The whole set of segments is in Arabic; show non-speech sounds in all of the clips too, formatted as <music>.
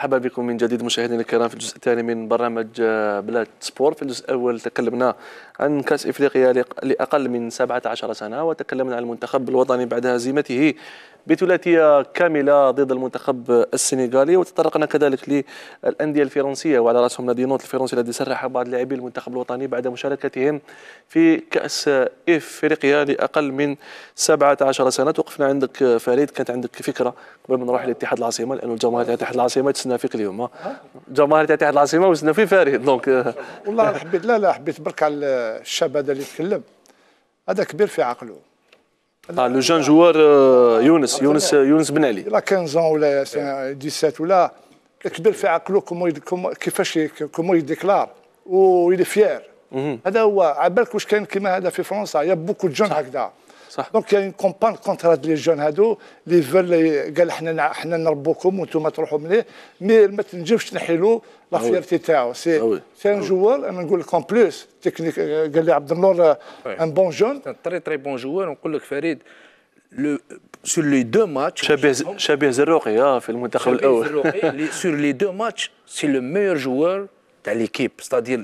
مرحبا بكم من جديد مشاهدينا الكرام في الجزء الثاني من برنامج آه، بلاد سبور في الجزء الاول تكلمنا عن كاس افريقيا لاقل من 17 سنه وتكلمنا عن المنتخب الوطني بعد هزيمته بثلاثيه كامله ضد المنتخب السنغالي وتطرقنا كذلك للانديه الفرنسيه وعلى راسهم نادي نوت الفرنسي الذي سرح بعض لاعبي المنتخب الوطني بعد مشاركتهم في كاس افريقيا لاقل من 17 سنه توقفنا عندك فريد كانت عندك فكره قبل ما نروح لاتحاد العاصمه لانه تاع اتحاد العاصمه تسنى فيك اليوم جماهير اتحاد العاصمه وتسنى في فريد دونك والله حبيت لا لا حبيت برك على الشاب هذا اللي يتكلم هذا كبير في عقله اه لو جون جوار يونس يونس يونس بن علي لا 15 ولا 17 ولا كبر في عقله كومو كيفاش كومو يديكلار ويلي فيير هذا هو على بالك واش كان كيما هذا في فرنسا يا بوكو جون هكذا صح دونك كاين كومبان كونتر هاد لي جون هادو اللي فول قال حنا حنا نربوكم وانتم تروحوا مليح مي ما تنجمش نحيلو لا فيرتي تاعو سي سي ان جوار انا نقول لك اون بلوس تكنيك قال لي عبد النور ان بون جون تري تري بون جوار ونقول لك فريد لي دو ماتش شبيه شبيه زروقي اه في المنتخب الاول. سور لي دو ماتش سي لو ميور جوور تاع ليكيب ستادير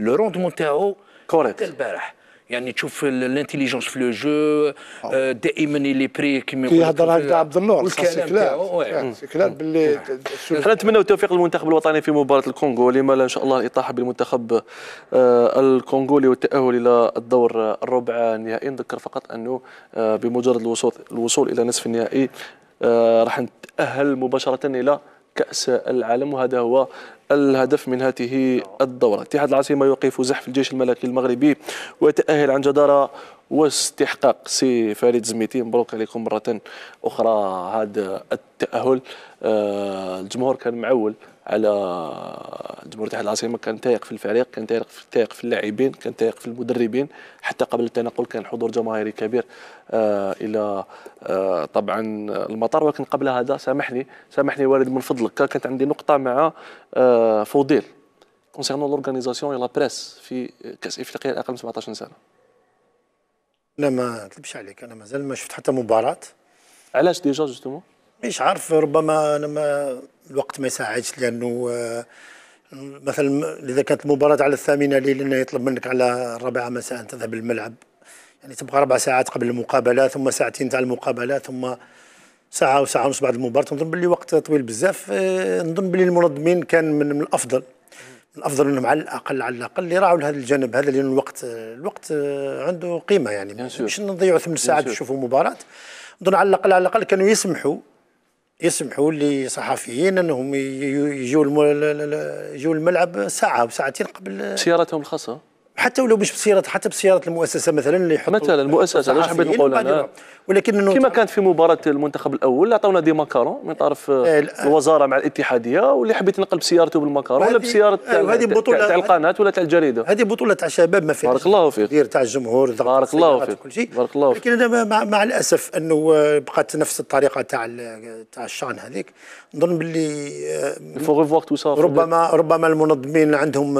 لو روندمون تاعو كوريكت البارح. يعني تشوف الانتيليجونس في لو جو آه. آه، دائما لي بري كيما يقولوا كيهضر هكا عبد النور والكلام تاعو سي باللي حنا نتمنوا التوفيق للمنتخب الوطني في مباراه الكونغو لما لا ان شاء الله الاطاحه بالمنتخب آه، الكونغولي والتاهل الى الدور الربع النهائي نذكر فقط انه بمجرد الوصول الوصول الى نصف النهائي راح نتاهل مباشره الى كاس العالم وهذا هو الهدف من هذه الدورة اتحاد العاصمة يوقف زحف الجيش الملكي المغربي ويتأهل عن جدارة واستحقاق سي فريد زميتي مبروك عليكم مرة أخرى هذا التأهل آه، الجمهور كان معول على جمهور الاتحاد العاصمه كان تايق في الفريق كان تايق في تايق في اللاعبين كان تايق في المدربين حتى قبل التنقل كان حضور جماهيري كبير آه الى آه طبعا المطار ولكن قبل هذا سامحني سامحني والد من فضلك كانت عندي نقطه مع آه فوضيل كونسيرنون لورغانيزاسيون لا بريس في كاس افريقيا الاقل من 17 سنه لا ما نكذبش عليك انا مازال ما شفت حتى مباراه علاش ديجا جوستومون مش عارف ربما أنا ما الوقت ما يساعدش لانه آه، مثلا اذا كانت المباراه على الثامنه ليلا يطلب منك على الرابعه مساء تذهب للملعب يعني تبقى اربع ساعات قبل المقابله ثم ساعتين تاع المقابله ثم ساعه وساعه ونص بعد المباراه نظن باللي وقت طويل بزاف آه، نظن باللي المنظمين كان من الافضل الافضل انهم على الاقل على الاقل يراعوا لهذا الجانب هذا لان الوقت الوقت آه، عنده قيمه يعني مش نضيعوا ثمان ساعات نشوفوا مباراه نظن على الاقل على الاقل كانوا يسمحوا يسمحوا لصحفيين انهم يجوا يجوا الملعب ساعه وساعتين قبل سياراتهم الخاصه حتى ولو مش بسياره حتى بسياره المؤسسه مثلا اللي يحطوا مثلا المؤسسه علاش حبيت نقول انا ولكن انه كما كانت في مباراه المنتخب الاول عطاونا دي ماكارون من طرف آه، آه، الوزاره مع الاتحاديه واللي حبيت نقل بسيارته بالماكارون ولا بسياره آه، هذه بطوله تاع القناه ولا تاع الجريده هذه بطوله تاع شباب ما فيهاش بارك الله فيك دير تاع الجمهور بارك الله فيك كل شيء بارك الله فيك لكن مع, مع الاسف انه بقات نفس الطريقه تاع تاع الشان هذيك نظن باللي ربما ربما المنظمين عندهم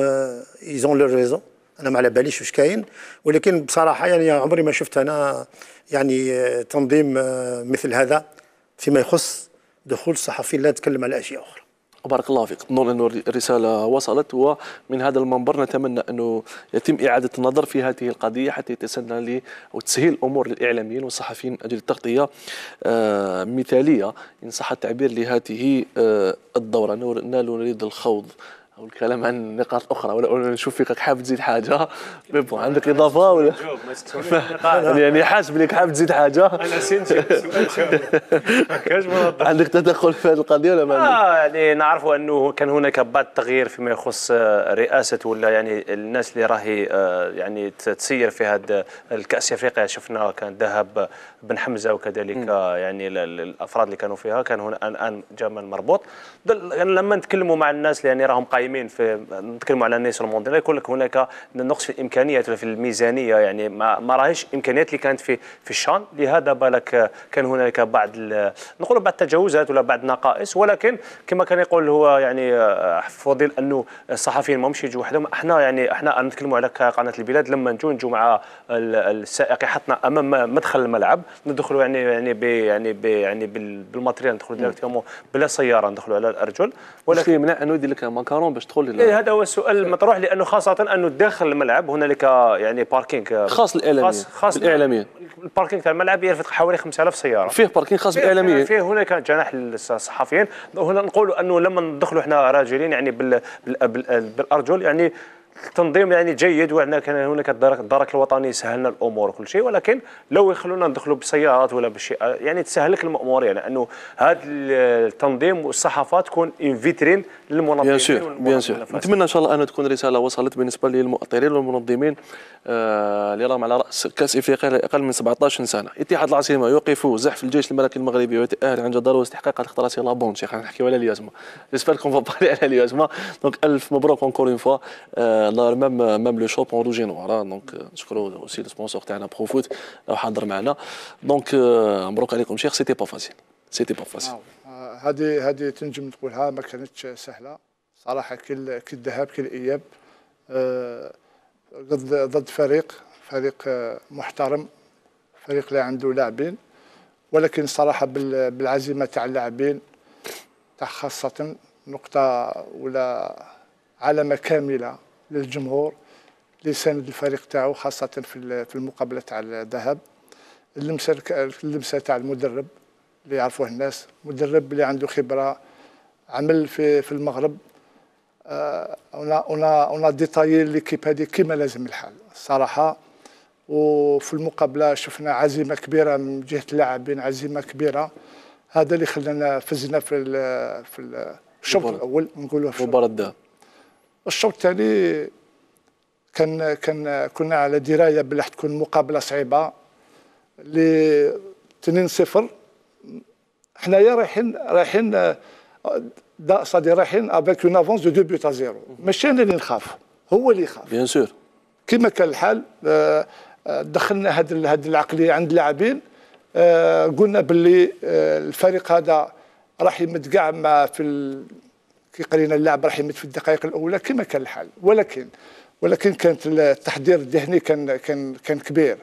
ايزون لو ريزون انا ما على باليش واش كاين ولكن بصراحه يعني عمري ما شفت انا يعني آه، تنظيم آه، مثل هذا فيما يخص دخول الصحفيين لا نتكلم على اشياء اخرى بارك الله فيك نظن أن الرسالة وصلت ومن هذا المنبر نتمنى أنه يتم إعادة النظر في هذه القضية حتى يتسنى لي أو تسهيل الأمور للإعلاميين والصحفيين أجل التغطية آه، مثالية إن صح التعبير لهذه الدورة نور نريد الخوض او الكلام عن نقاط اخرى ولا نشوف فيك حاب تزيد حاجه بيبو عندك اضافه ولا <laughs> <laughs> يعني حاسب انك حاب تزيد حاجه <laughs> انا سنتي عندك تدخل في هذه القضيه ولا ما عندك؟ اه يعني نعرفوا انه كان هناك بعض التغيير فيما يخص آه، رئاسه ولا يعني الناس اللي راهي آه، يعني تسير في هذا آه، الكاس افريقيا شفنا كان ذهب بن حمزه وكذلك م. يعني الافراد اللي كانوا فيها كان هنا الان جمال مربوط يعني لما نتكلموا مع الناس يعني راهم قايمين في نتكلموا على النيسون المونديال يقول لك هناك نقص في الامكانيات في الميزانيه يعني ما, ما راهيش الامكانيات اللي كانت في في الشان لهذا بالك كان هناك بعض نقولوا بعض التجاوزات ولا بعض النقائص ولكن كما كان يقول هو يعني آه، فضل انه الصحفيين ما همش يجوا وحدهم احنا يعني احنا نتكلموا على قناه البلاد لما نجوا نجوا مع السائق يحطنا امام مدخل الملعب ندخلوا يعني يعني بي يعني بي يعني بالماتريال ندخلوا ديريكتومون بلا سياره ندخلوا على الارجل ولكن يمنع انه يدير لك ماكارون باش تدخل إيه هذا هو السؤال المطروح لانه خاصه انه داخل الملعب هنالك يعني باركينغ آه، خاص الاعلاميين خاص, خاص الاعلاميين الباركينغ تاع الملعب يرفق حوالي 5000 سياره فيه باركينغ خاص بالاعلاميين فيه هناك جناح للصحفيين هنا نقولوا انه لما ندخلوا احنا راجلين يعني بالارجل يعني تنظيم يعني جيد وعندنا كان هناك الدرك الوطني لنا الامور وكل شيء ولكن لو يخلونا ندخلوا بسيارات ولا بشيء يعني تسهل لك المأموريه لانه هذا التنظيم والصحافه تكون ان فيترين للمنظمين بيان سور بيان سور نتمنى ان شاء الله ان تكون رساله وصلت بالنسبه للمؤطرين والمنظمين آه، اللي آه راهم على راس كاس افريقيا لاقل من 17 سنه اتحاد العاصمه يوقف زحف الجيش الملكي المغربي ويتاهل عن جدارة واستحقاق الاختراسي لا بون شيخ نحكيو على اليازمه جيسبر كون على اليازمه دونك الف مبروك اونكور اون فوا دار ميم ميم لو شوب اون روج نوار دونك آه، نشكرو اوسي لو سبونسور تاعنا برو فوت راه حاضر معنا دونك آه، مبروك عليكم شيخ سيتي با فاسيل سيتي با فاسيل هذه هذه تنجم تقولها ما كانتش سهله صراحه كل كل الذهاب كل الاياب آه، ضد ضد فريق فريق محترم فريق اللي عنده لاعبين ولكن صراحه بالعزيمه تاع اللاعبين تاع خاصه نقطه ولا علامه كامله للجمهور اللي ساند الفريق تاعو خاصه في في المقابله تاع الذهب اللمسه اللمسه تاع المدرب اللي يعرفوه الناس مدرب اللي عنده خبره عمل في في المغرب اون اون اون ديتاي ليكيب هذه كيما لازم الحال الصراحه وفي المقابله شفنا عزيمه كبيره من جهه اللاعبين عزيمه كبيره هذا اللي خلانا فزنا في في الشوط الاول نقولوا في مباراه الذهب الشوط الثاني كان كان كنا على درايه بلي حتكون مقابله صعيبه اللي 2 0 حنايا رايحين رايحين سادي رايحين افيك اون افونس دو دو بيوت ا زيرو ماشي انا اللي نخاف هو اللي يخاف بيان سور كما كان الحال آه، دخلنا هاد هاد العقليه عند اللاعبين آه، قلنا باللي آه، الفريق هذا راح يمد كاع في كيقرينا اللاعب راح يمد في الدقائق الاولى كما كان الحال ولكن ولكن كانت التحضير الذهني كان كان كان كبير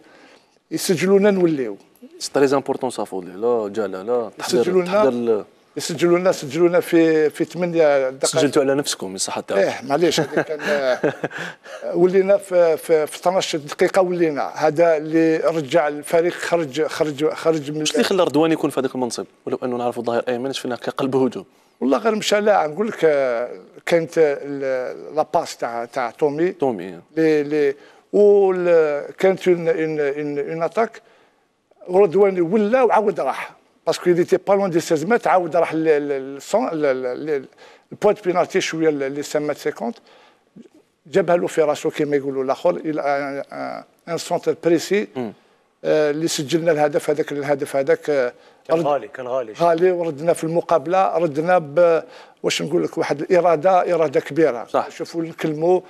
يسجلوا لنا نوليو سي تري امبورطون صافولي لا جالا لا يسجلوا لنا يسجلوا لنا لنا في في 8 دقائق سجلتوا على نفسكم صح تاعكم ايه معليش كان <laughs> ولينا في, في, في 12 دقيقة ولينا هذا اللي رجع الفريق خرج خرج خرج من اللي خلى رضوان يكون في هذاك المنصب ولو انه نعرفوا ظهير ايمن شفناه كقلب هجوم والله غير مشى لا نقول لك آه، كانت لاباس تاع تاع تومي تومي لي لي وكانت اون ان ان, إن اتاك رضوان ولا وعاود راح باسكو اي تي با لون دي 16 متر عاود راح البوات بينالتي شويه لي سمات متر 50 جابها له في راسه كما يقولوا الاخر الى ان سونتر بريسي اللي سجلنا الهدف هذاك الهدف هذاك آه، كان غالي كان غالي غالي وردنا في المقابله ردنا ب واش نقول لك واحد الاراده اراده كبيره صح شوفوا نكلموا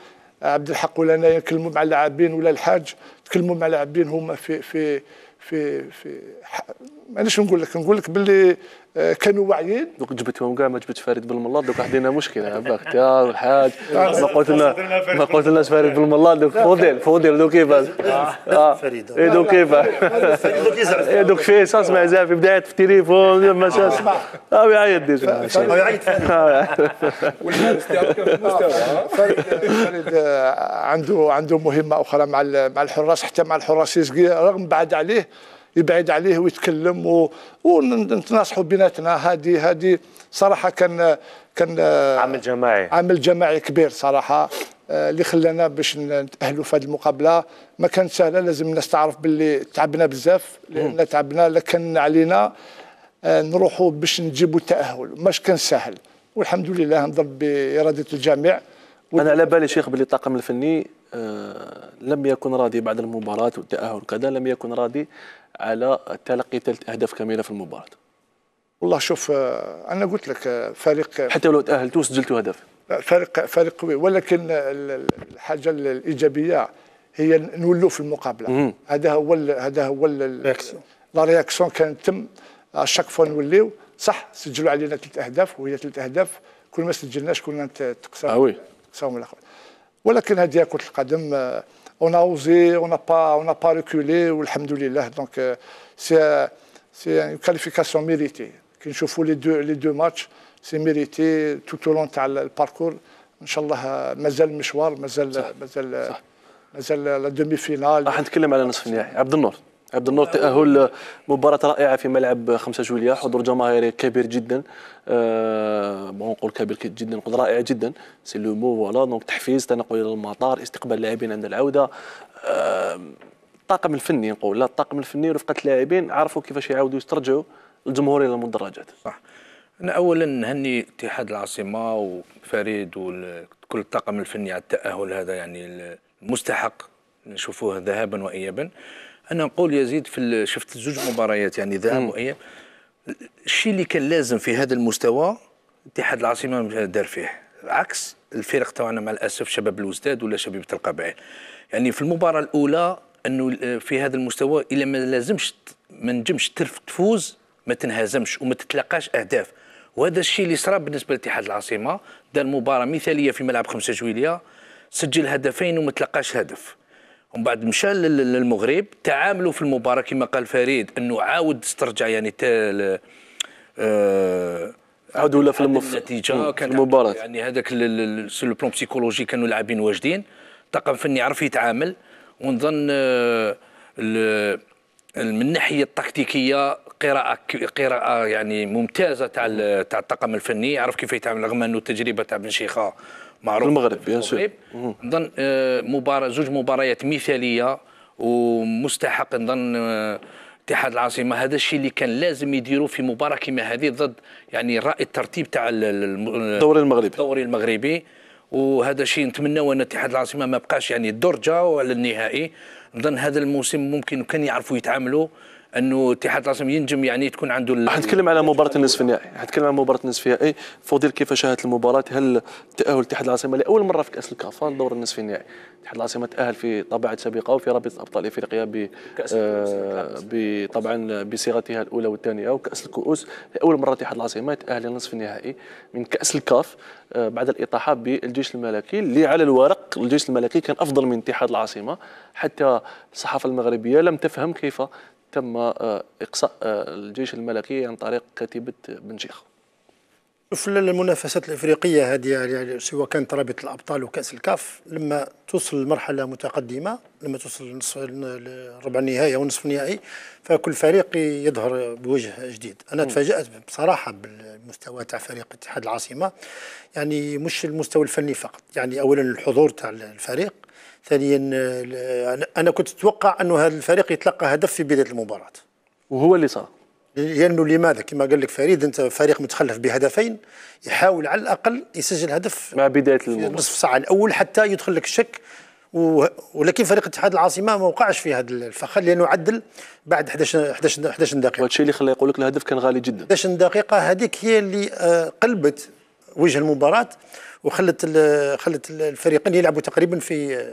آه، عبد الحق ولا انا نكلموا مع لاعبين ولا الحاج تكلموا مع لاعبين هما في في في في مانيش نقول لك نقول لك باللي آه، كانوا واعيين دوك جبتهم كاع ما جبت فريد بالملاط دوك عندنا مشكله باخت يا الحاج <laughs> آه، ما قلت لنا <laughs> ما قلت لنا فريد بالملاط دوك فوديل فوديل دوك كيفاش آه، فريد إيه، دوك كيفاش <laughs> إيه، دوك فيه صاص مع زافي بدايه في التليفون ما شاش اه يعيط ديجا يعيط فريد فريد عنده عنده مهمه اخرى مع مع الحراس حتى مع الحراس رغم بعد عليه يبعد عليه ويتكلم و... ونتناصحوا بيناتنا هذه هذه صراحه كان كان آه، عمل جماعي عمل جماعي كبير صراحه آه، اللي خلانا باش نتاهلوا في هذه المقابله ما كانت سهله لازم الناس تعرف باللي تعبنا بزاف لان تعبنا لكن علينا آه، نروحوا باش نجيبوا التاهل ماش كان سهل والحمد لله نضرب باراده الجميع انا على بالي شيخ باللي الطاقم الفني لم يكن راضي بعد المباراة والتأهل كذا لم يكن راضي على تلقي ثلاث أهداف كاملة في المباراة والله شوف آه، أنا قلت لك آه، فريق آه، حتى لو تأهلتوا سجلتوا هدف فريق فريق قوي ولكن الحاجة الإيجابية هي نولوا في المقابلة هذا هو هذا هو لا رياكسيون كانت تم شاك فوا نوليو صح سجلوا علينا ثلاث أهداف وهي ثلاث أهداف كل ما سجلناش كنا تقساو آه تقساو من ولكن هذه كره القدم on a osé, on n'a pas, on pas reculé, alhamdoulilah. Donc, c'est une qualification méritée. Quand je vois les deux, les deux matchs, c'est mérité tout au long du parcours. Inch'Allah, مازال مشوار mazal مازال مازال لا دومي فينال راح نتكلم على نصف النهائي عبد النور عبد النور تأهل مباراة رائعة في ملعب 5 جوليا حضور جماهيري كبير جدا أه بون نقول كبير جدا نقول رائع جدا سي لو مو فوالا دونك تحفيز تنقل الى المطار استقبال اللاعبين عند العودة أه الطاقم الفني نقول لا الطاقم الفني ورفقة اللاعبين عرفوا كيفاش يعاودوا يسترجعوا الجمهور الى المدرجات صح انا اولا نهني اتحاد العاصمه وفريد وكل الطاقم الفني على التاهل هذا يعني المستحق نشوفوه ذهابا وايابا انا نقول يزيد في شفت زوج مباريات يعني ذهاب واياب الشيء اللي كان لازم في هذا المستوى اتحاد العاصمه دار فيه عكس الفرق تاعنا مع الاسف شباب الوزداد ولا شبيبه القبائل يعني في المباراه الاولى انه آه، في هذا المستوى الا ما لازمش ما نجمش تفوز ما تنهزمش وما تتلقاش اهداف وهذا الشيء اللي صرا بالنسبه لاتحاد العاصمه دار مباراه مثاليه في ملعب 5 جويليه سجل هدفين وما تلقاش هدف ومن بعد مشى للمغرب تعاملوا في المباراه كما قال فريد انه عاود استرجع يعني تال آه عاد ولا في النتيجه كان المباراه يعني هذاك سو لو بلون بسيكولوجي كانوا لاعبين واجدين طاقم فني عرف يتعامل ونظن آه من الناحيه التكتيكيه قراءه قراءه يعني ممتازه تاع تاع الطاقم الفني عرف كيف يتعامل رغم انه التجربه تاع بن شيخه معروف المغرب بيان سور نظن آه، مباراه زوج مباريات مثاليه ومستحق نظن آه، اتحاد العاصمه هذا الشيء اللي كان لازم يديروا في مباراه كما هذه ضد يعني رأي الترتيب تاع الدوري المغربي الدوري المغربي وهذا الشيء نتمناو ان اتحاد العاصمه ما بقاش يعني الدرجه وعلى النهائي نظن هذا الموسم ممكن كان يعرفوا يتعاملوا انه اتحاد العاصمه ينجم يعني تكون عنده حنتكلم على مباراه النصف النهائي حنتكلم على مباراه النصف النهائي فضيل كيف شاهدت المباراه هل تاهل اتحاد العاصمه لاول مره في كاس الكاف دور النصف النهائي اتحاد العاصمه تاهل في طبعه سابقه وفي رابطه ابطال افريقيا ب آه طبعا بصيغتها الاولى والثانيه وكاس الكؤوس لاول مره اتحاد العاصمه تاهل للنصف النهائي من كاس الكاف آه، بعد الاطاحه بالجيش الملكي اللي على الورق الجيش الملكي كان افضل من اتحاد العاصمه حتى الصحافه المغربيه لم تفهم كيف تم آه، اقصاء آه، الجيش الملكي عن طريق كتيبه بن شيخ في المنافسات الافريقيه هذه يعني،, يعني سواء كانت رابطه الابطال وكاس الكاف لما توصل لمرحله متقدمه لما توصل لنصف ربع النهائي او نصف النهائي فكل فريق يظهر بوجه جديد انا تفاجات بصراحه بالمستوى تاع فريق اتحاد العاصمه يعني مش المستوى الفني فقط يعني اولا الحضور تاع الفريق ثانيا آه، انا كنت اتوقع انه هذا الفريق يتلقى هدف في بدايه المباراه وهو اللي صار لانه لماذا كما قال لك فريد انت فريق متخلف بهدفين يحاول على الاقل يسجل هدف مع بدايه المباراه نصف ساعه الاول حتى يدخل لك الشك ولكن فريق اتحاد العاصمه ما وقعش في هذا الفخ لانه عدل بعد 11 11 دقيقه وهذا الشيء اللي خلى يقول لك الهدف كان غالي جدا 11 دقيقه هذيك هي اللي آه، قلبت وجه المباراه وخلت خلت الفريقين يلعبوا تقريبا في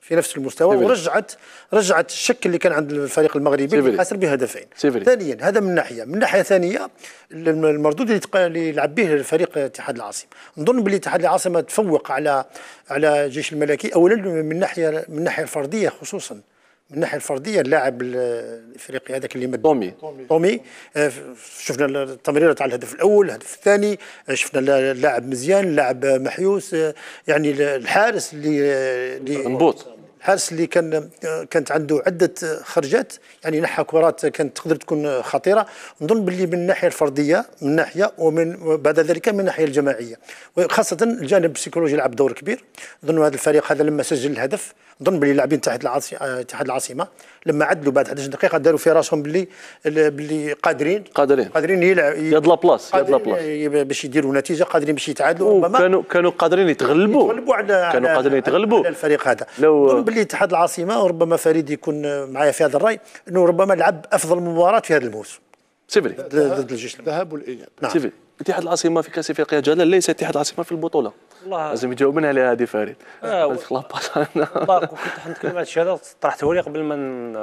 في نفس المستوى سيبري. ورجعت رجعت الشك اللي كان عند الفريق المغربي اللي خسر بهدفين ثانيا هذا من ناحيه من ناحيه ثانيه المردود اللي, اللي يلعب به الفريق اتحاد العاصمه نظن باللي اتحاد العاصمه تفوق على على جيش الملكي اولا من ناحيه من الناحيه الفرديه خصوصا من الناحيه الفرديه اللاعب الافريقي هذاك اللي مد تومي تومي آه، شفنا التمريره تاع الهدف الاول الهدف الثاني آه، شفنا اللاعب مزيان اللاعب محيوس آه، يعني الحارس اللي منبوط الحارس اللي كان كانت عنده عده خرجات يعني نحى كرات كانت تقدر تكون خطيره نظن باللي من الناحيه الفرديه من ناحيه ومن بعد ذلك من الناحيه الجماعيه وخاصه الجانب السيكولوجي لعب دور كبير نظن هذا الفريق هذا لما سجل الهدف نظن باللي اللاعبين تحت العاصمه لما عدلوا بعد 11 دقيقه داروا في راسهم باللي باللي قادرين قادرين قادرين يلعبوا يد لابلاس يد لابلاس باش يديروا نتيجه قادرين باش يتعادلوا ربما كانوا كانوا قادرين يتغلبوا يتغلبوا على كانوا قادرين يتغلبوا على الفريق هذا لو باللي اتحاد العاصمه وربما فريد يكون معايا في هذا الراي انه ربما لعب افضل مباراه في هذا الموسم سيفري ضد الجيش الذهاب والاياب نعم سيفري اتحاد العاصمه في كاس افريقيا جلال ليس اتحاد العاصمه في البطوله لازم يجاوبنا على هذه فريد آه <laughs> كنت حنتكلم على الشيء هذا طرحته لي قبل ما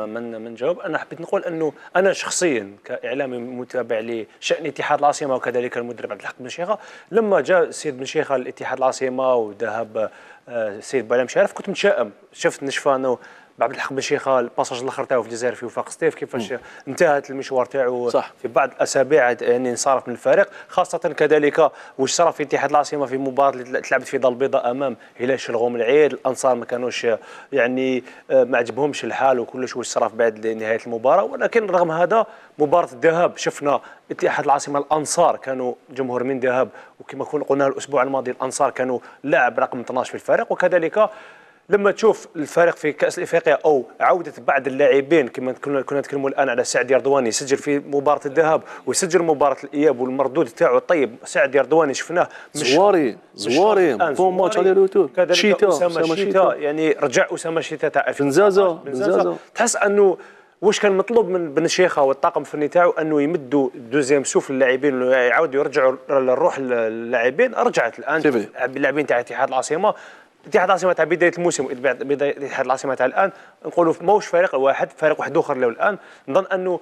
من من نجاوب انا حبيت نقول انه انا شخصيا كاعلامي متابع لشان اتحاد العاصمه وكذلك المدرب عبد الحق بن شيخه لما جاء السيد بن شيخه لاتحاد العاصمه وذهب السيد آه، بلام شرف كنت متشائم شفت نشفانه عبد الحق بن شيخه الباساج الاخر تاعو في الجزائر في وفاق ستيف كيفاش انتهت المشوار تاعو في بعض الاسابيع يعني انصرف من الفريق خاصه كذلك واش صرف في اتحاد العاصمه في مباراه اللي تلعبت في دار البيضاء امام هلال شلغوم العيد الانصار ما كانوش يعني آه، ما عجبهمش الحال وكلش واش صرف بعد نهايه المباراه ولكن رغم هذا مباراه الذهاب شفنا اتحاد العاصمه الانصار كانوا جمهور من ذهب وكما قلنا الاسبوع الماضي الانصار كانوا لاعب رقم 12 في الفريق وكذلك لما تشوف الفريق في كاس افريقيا او عوده بعض اللاعبين كما كنا كنا نتكلموا الان على سعد رضواني يسجل في مباراه الذهاب ويسجل مباراه الاياب والمردود تاعو طيب سعد رضواني شفناه زواري زواري فون ماتش على اليوتيوب شيتا شيتا يعني رجع اسامه شيتا تاع بنزازا بنزازا تحس انه واش كان مطلوب من بن شيخه والطاقم الفني تاعو انه يمدوا دوزيام سوف للاعبين يعاودوا يرجعوا الروح اللاعبين رجعت الان اللاعبين تاع اتحاد العاصمه اتحاد العاصمه تاع بدايه الموسم بدايه اتحاد العاصمه تاع الان نقولوا ماهوش فريق واحد فريق واحد اخر له الان نظن انه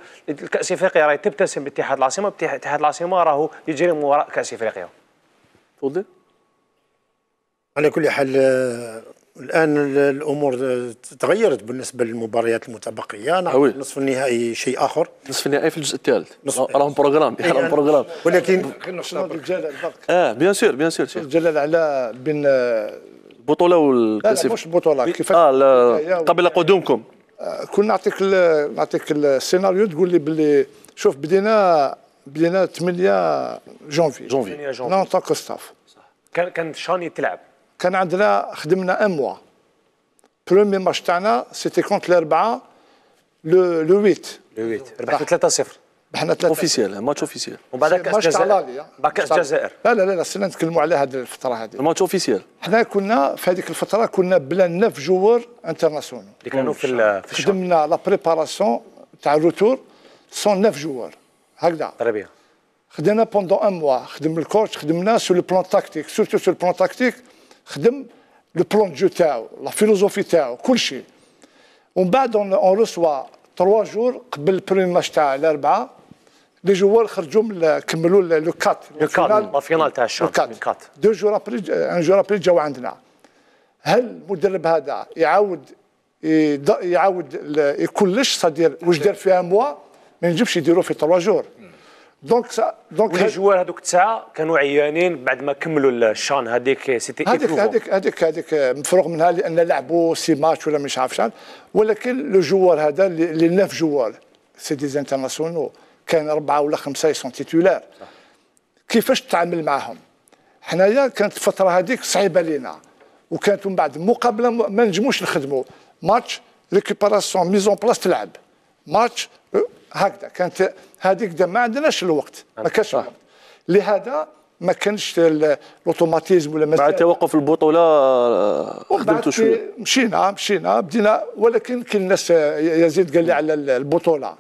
كاس افريقيا راهي تبتسم باتحاد العاصمه اتحاد العاصمه راهو يجري من وراء كاس افريقيا تفضل على كل حال آه، الان الامور تغيرت بالنسبه للمباريات المتبقيه نعم نصف النهائي شيء اخر نصف النهائي في الجزء الثالث راهم بروغرام راهم بروغرام ولكن خلينا نخشوا اه بيان سور بيان سور الجلال على بين آه، البطوله والكاس لا, لا مش البطوله كيف اه قبل قدومكم آه، كنا نعطيك نعطيك السيناريو تقول لي باللي شوف بدينا بدينا 8 جونفي جونفي نون تاك ستاف كان كان شاني تلعب كان عندنا خدمنا ان موا برومي ماتش تاعنا سيتي كونت الاربعه لو لو 8 لو 8 ربحت 3-0 احنا ثلاثة اوفيسيال ماتش اوفيسيال وبعد كاس الجزائر بعد كاس الجزائر لا لا لا السنه نتكلموا على هذه الفتره هذه الماتش اوفيسيال حنا كنا في هذيك الفتره كنا بلا نف جوار انترناسيونال اللي كانوا في في خدمنا لا بريباراسيون تاع الروتور سون نف جوار هكذا تربيه خدمنا بوندون ان موا خدم الكوتش خدمنا سو لو بلان تاكتيك سورتو سو لو بلون تاكتيك خدم لو بلان جو تاعو لا فيلوزوفي تاعو كل شيء ومن بعد اون ريسوا تروا جور قبل البريمير ماتش تاع الاربعه لي جوار خرجوا من كملوا لو كات لو كات فينال تاع الشوط كات دو جور ابري ان جور ابري جاو عندنا هل المدرب هذا يعاود يعاود كلش صدير واش دار فيها موا ما ينجمش يديروا في 3 جور دونك سا دونك لي جوار هذوك التسعه كانوا عيانين بعد ما كملوا الشان هذيك سيتي هذيك هذيك هذيك هذيك مفروغ منها لان لعبوا سي ماتش ولا مش عارف شان ولكن لو جوار هذا اللي نف جوار سي دي انترناسيونال كان أربعة ولا خمسة يسون تيتولار كيفاش تتعامل معاهم حنايا كانت الفترة هذيك صعيبة لينا وكانت من بعد مقابلة ما نجموش نخدموا ماتش ريكيبراسيون ميزون بلاس تلعب ماتش أه، هكذا كانت هذيك ما عندناش الوقت ما كانش الوقت لهذا ما كانش الاوتوماتيزم ولا مع توقف البطوله خدمتوا آه، شويه مشينا مشينا بدينا ولكن كاين الناس آه، يزيد قال لي على البطوله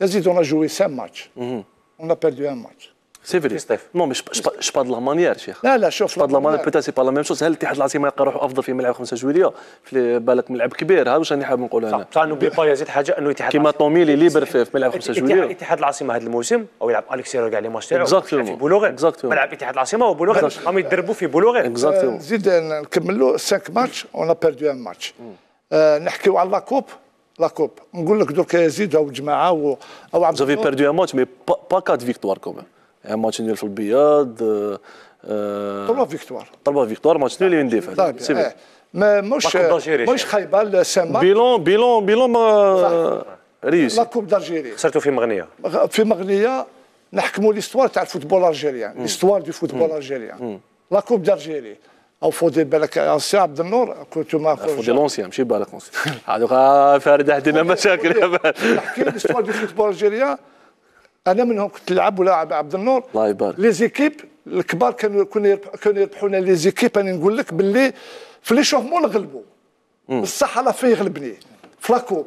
Yazid, on a joué cinq matchs. Mm -hmm. On a perdu un match. سي فري نو مي جو با دو لا مانيير شيخ لا لا شوف جو با دو لا مانيير بوتا سي با لا ميم شوز هل الاتحاد العاصمه يلقى روحه افضل في ملعب 5 جويليه في بالك ملعب كبير هذا واش راني حاب نقول انا صح نوبلي با يزيد حاجه انه الاتحاد كيما طوميلي ليبر في ملعب 5 جويليه الاتحاد العاصمه هذا الموسم او يلعب اليكسيرو كاع لي ماتش تاعو في بولوغير ملعب الاتحاد العاصمه وبولوغير راهم يتدربوا في بولوغير زيد نكملوا 5 ماتش اون ا بيردو ان ماتش نحكيو على لا كوب لا كوب نقول لك درك يزيد او جماعه او عبد زافي بيردو ان ماتش مي با, كات فيكتوار كومان ان ماتش نيل في البياض تروا فيكتوار تروا فيكتوار ماتش نيل اللي ندافع فيك ما مش مش خايبه سما بيلون بيلون بيلون ما ريس لا كوب دالجيري خسرتوا في مغنيه في مغنيه نحكموا ليستوار تاع الفوتبول الجيريان ليستوار دو فوتبول الجيريان لا كوب دالجيري او فودي بالك سي عبد النور كنت ما فودي لونسيان ماشي بالك لونسيان هذوك فارد عندنا مشاكل نحكي <laughs> ليستوار دو فوتبول الجيريا انا منهم كنت نلعب ولاعب عبد النور الله يبارك لي زيكيب الكبار كانوا كانوا يربحونا لي زيكيب انا نقول لك باللي في لي شوفمون نغلبوا بصح انا فين يغلبني في لاكوب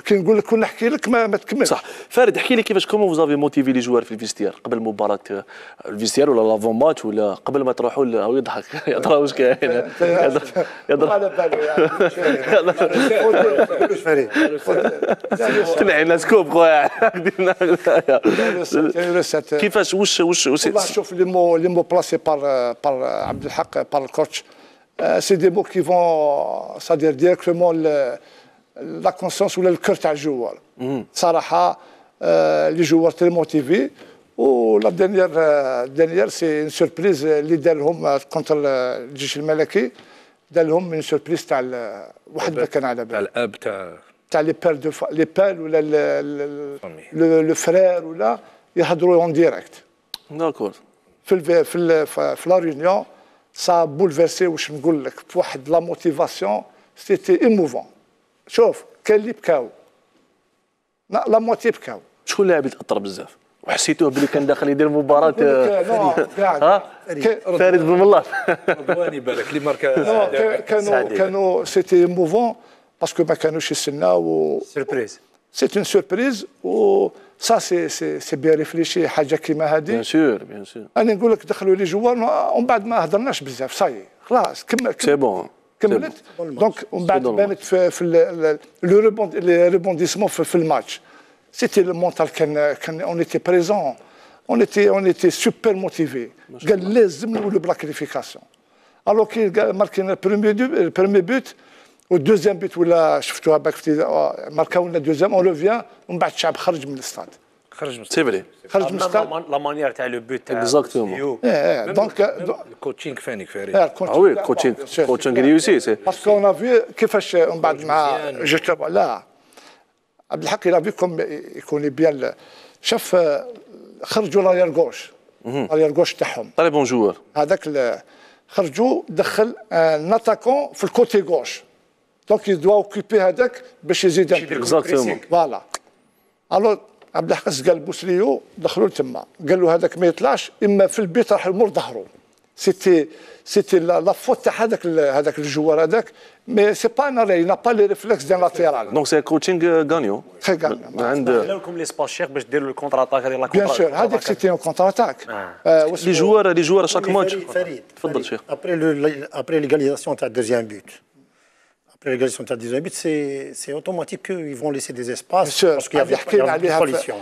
كي نقول لك كون نحكي لك ما, ما تكملش صح فارد احكي لي كيفاش كومون فوزافي موتيفي لي جوار في الفيستير قبل مباراه آه، الفيستير ولا لافون ماتش ولا قبل ما تروحوا او يضحك <laughs> يضرب واش كاين يضرب على باله تنعي سكوب خويا <laughs> كيفاش وش وش والله شوف لي مو لي مو بلاسي بار بار عبد الحق بار الكوتش سي دي مو كي فون سادير ديريكتومون لا كونسونس ولا الكر تاع الجوار صراحه لي جوار تري موتيفي ولا دانيير دانيير سي اون سوربريز اللي دار لهم كونتر الجيش الملكي دار لهم اون سوربريز تاع واحد ما كان على باله تاع الاب تاع تاع لي بير دو لي بال ولا لو فرير ولا يهضروا اون ديريكت داكور في ال في ال في لا ريونيون سا بولفيرسي واش نقول لك بواحد لا موتيفاسيون سيتي ايموفون شوف كان اللي بكاو لا موتي بكاو شكون اللاعب اللي تاثر بزاف وحسيتوه بلي كان داخل يدير مباراه فريد بن ملاط رضواني بالك اللي ماركا كانوا كانوا سيتي موفون باسكو ما كانوش يستناو سيربريز سيت اون سيربريز و سا سي سي سي بيان ريفليشي حاجه كيما هذه بيان سور بيان سور انا نقول لك دخلوا لي جوار ومن بعد ما هضرناش بزاف صاي خلاص كمل سي بون Donc, on ben a fait le rebondissement fait le match. C'était le mental, on était présents, on était super motivés. On a eu le temps de la qualification. Alors qu'on a marqué le premier but, ah, le deuxième but, on revient, on a fait le choix de sortir du stade. خرج من تبري خرج مستقل لا مانيير تاع لو بوت تاع اكزاكتومون دونك الكوتشينغ فاني كفاري اه وي الكوتشينغ الكوتشينغ ريوسي باسكو اون افي كيفاش من بعد مع جوستومون لا عبد الحق يلا بكم يكون بيان شاف خرجوا لاير غوش لاير غوش تاعهم طري بون جوار هذاك خرجوا دخل ناتاكون في الكوتي غوش دونك يدوا اوكيبي هذاك باش يزيد اكزاكتومون فوالا الو عبد الحق قال بوسليو دخلوا تما قال له هذاك ما يطلعش اما في البيت راح المر ظهره سيتي سيتي لا فوت تاع هذاك هذاك الجوار هذاك مي سي با ان ري نا با لي ريفلكس ديال لاتيرال دونك سي كوتشينغ غانيو تري غانيو عند لكم لي سبور شيخ باش ديروا الكونتر اتاك هذه لا كونتر بيان سور هذيك سيتي اون كونتر اتاك لي جوار لي جوار شاك ماتش تفضل شيخ ابري ابري ليغاليزاسيون تاع دوزيام بوت Les Après sont à 18 buts, c'est automatique qu'ils vont laisser des espaces parce qu'il y avait une coalition.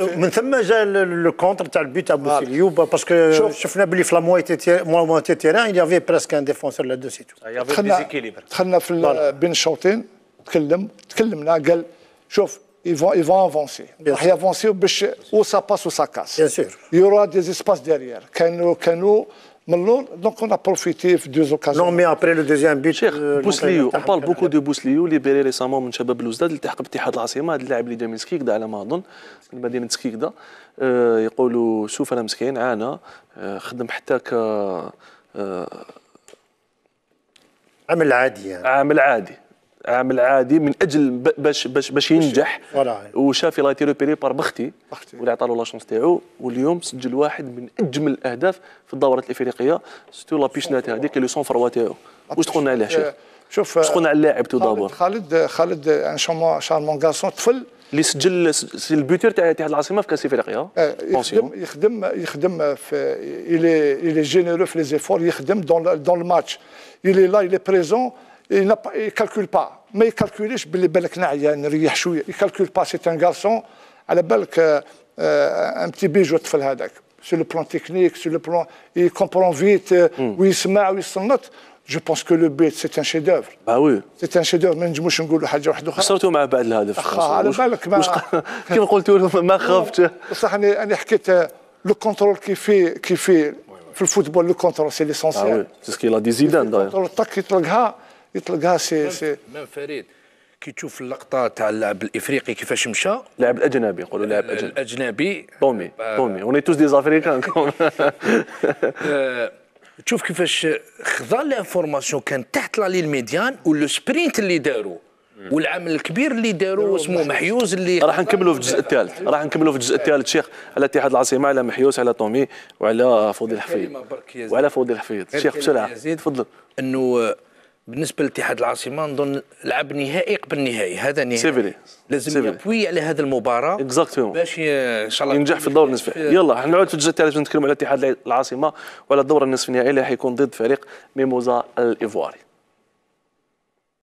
Euh, Maintenant, le contre, tu le but à Boussilio, bah, parce que je suis venu à terrain, il y avait presque un défenseur là-dessus. Ah, il y avait des équilibres. Ben il y avait il y Ils vont, ils vont avancer. Ils vont avancer où ça passe ou ça casse. Il y aura des espaces derrière. Donc on a profité de deux occasions. Non mais après le deuxième but بوسليو euh, on parle beaucoup de بوسليو ليبيري ريسامون من شباب الوزداد التحق باتحاد العاصمه هذا اللاعب اللي جا من سكيكدا على ما اظن من مدينه سكيكدا يقولوا شوف انا مسكين عانى خدم حتى ك عمل عادي يعني عمل عادي عامل عادي من اجل باش باش باش ينجح وشاف لا تيرو بيري بار بختي ولا عطالو لا شونس تاعو واليوم سجل واحد من اجمل الاهداف في الدورات الافريقيه سيتو لا بيشنات هذيك اللي سون فروا تاعو واش تقولنا عليه شوف شوف واش تقولنا على اللاعب تو دابور خالد خالد ان شارمون غاسون طفل اللي سجل سي البوتور تاع اتحاد العاصمه في كاس افريقيا يخدم يخدم يخدم في الي الي جينيرو في لي زيفور يخدم دون دون الماتش الي لا الي بريزون يكالكول با ما يكالكوليش باللي بالك نعيا نريح شويه يكالكول با سي ان غارسون على بالك ان بتي بيجو الطفل هذاك سو لو بلان تكنيك سو لو بلان اي كومبرون فيت ويسمع ويصنت جو بونس كو لو بيت سي ان شي دوفر با وي سي ان شي دوفر ما نجموش نقولوا حاجه واحده اخرى خسرتوا معاه بعد الهدف على بالك ما كيف قلت لهم ما خفت بصح انا انا حكيت لو كونترول كيفي كيفي في الفوتبول لو كونترول سي ليسونسيال سي سكي لا دي زيدان داير تك يطلقها يطلقها سي سي من فريد كي تشوف اللقطه تاع اللاعب الافريقي كيفاش مشى لاعب الاجنبي نقولوا لاعب اجنبي الاجنبي بومي بومي اوني توس دي افريكان تشوف كيفاش خذا لانفورماسيون كان تحت لا لي ميديان ولو سبرينت اللي داروا والعمل الكبير اللي داروا اسمه محيوز اللي راح نكملوا في الجزء الثالث راح نكملوا في الجزء آه. الثالث شيخ على اتحاد العاصمه على محيوز على طومي وعلى فوضي الحفيظ وعلى فوضي الحفيظ شيخ بسرعه تفضل انه بالنسبه لاتحاد العاصمه نظن لعب نهائي قبل نهائي هذا نهائي سيفري. لازم يبوي على هذه المباراه اكزاكتومون باش ان شاء الله ينجح في الدور النصفي يلا حنعود في الجزء الثالث نتكلم على اتحاد العاصمه وعلى الدور النصف النهائي اللي حيكون ضد فريق ميموزا الايفواري